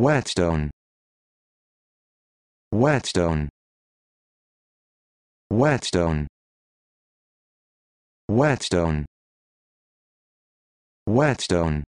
whetstone whetstone whetstone whetstone whetstone